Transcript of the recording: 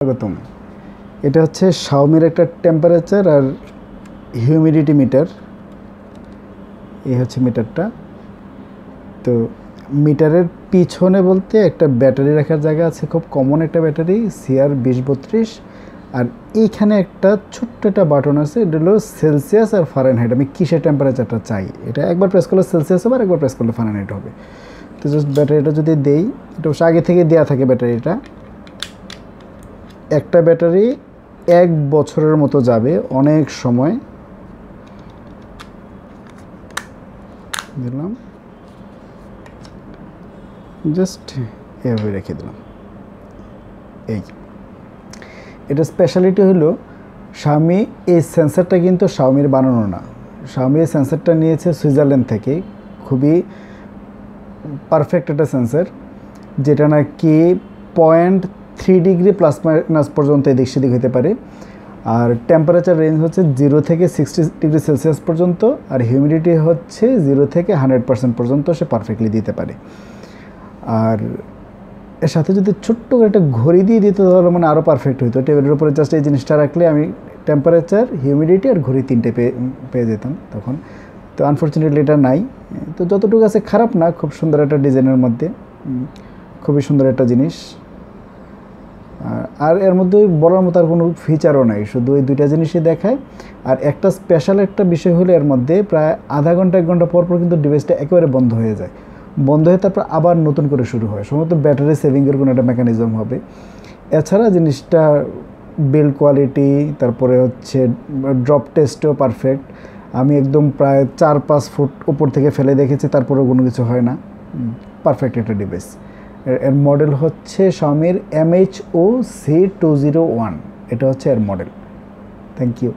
স্বাগতম এটা হচ্ছে শাওমির একটা টেম্পারেচার আর হিউমিডিটি মিটার এই হচ্ছে মিটারটা তো মিটারের পিছনে বলতে একটা ব্যাটারি রাখার জায়গা আছে খুব কমন একটা ব্যাটারি সিআর বিশ বত্রিশ আর এইখানে একটা ছোট্ট একটা বাটন আছে এটা হলো সেলসিয়াস আর ফারেনহাইট আমি কিসের টেম্পারেচারটা চাই এটা একবার প্রেস করলে সেলসিয়াস হবে আর একবার প্রেস করলে ফারেনহাইট হবে তো জাস্ট ব্যাটারিটা যদি দেই এটা আগে থেকে দেওয়া থাকে ব্যাটারিটা একটা ব্যাটারি এক বছরের মতো যাবে অনেক সময় দিলাম জাস্ট এভাবে রেখে দিলাম এই এটা স্পেশালিটি হলো স্বামী এই সেন্সারটা কিন্তু স্বামীর বানানো না স্বামী এই সেন্সারটা নিয়েছে সুইজারল্যান্ড থেকে খুবই পারফেক্ট একটা সেন্সার যেটা নাকি point three degree plus minus পর্যন্ত এদিক সেদিক হতে পারে আর টেম্পারেচার রেঞ্জ হচ্ছে জিরো থেকে সিক্সটি ডিগ্রি সেলসিয়াস পর্যন্ত আর হিউমিডিটি হচ্ছে জিরো থেকে হান্ড্রেড পার্সেন্ট পর্যন্ত সে পারফেক্টলি দিতে পারে আর এর সাথে যদি ছোট্ট করে একটা ঘড়ি দিয়ে দিতে তাহলে মানে আরও পারফেক্ট হইতো টেবিলের উপরে জাস্ট এই জিনিসটা রাখলে আমি টেম্পারেচার হিউমিডিটি আর ঘড়ি তিনটে পেয়ে পেয়ে যেতাম তখন তো আনফর্চুনেটলি এটা নাই তো যতটুকু আছে খারাপ না খুব সুন্দর একটা ডিজাইনের মধ্যে খুবই সুন্দর একটা জিনিস আর এর মধ্যে বলার মতো আর কোনো ফিচারও নাই শুধু ওই দুইটা জিনিসই দেখায় আর একটা স্পেশাল একটা বিষয় হলো এর মধ্যে প্রায় আধা ঘন্টা এক ঘন্টা পর পর কিন্তু ডিভাইসটা একেবারে বন্ধ হয়ে যায় বন্ধ হয়ে তারপর আবার নতুন করে শুরু হয় সম্ভবত ব্যাটারি সেভিংয়ের কোনো একটা মেকানিজম হবে এছাড়া জিনিসটা বিল্ড কোয়ালিটি তারপরে হচ্ছে ড্রপ টেস্টও পারফেক্ট আমি একদম প্রায় চার পাঁচ ফুট ওপর থেকে ফেলে দেখেছি তারপরেও কোনো কিছু হয় না পারফেক্ট একটা ডিভাইস এর মডেল হচ্ছে স্বামীর MH O C two zero one এটা হচ্ছে এর মডেল থ্যাংক ইউ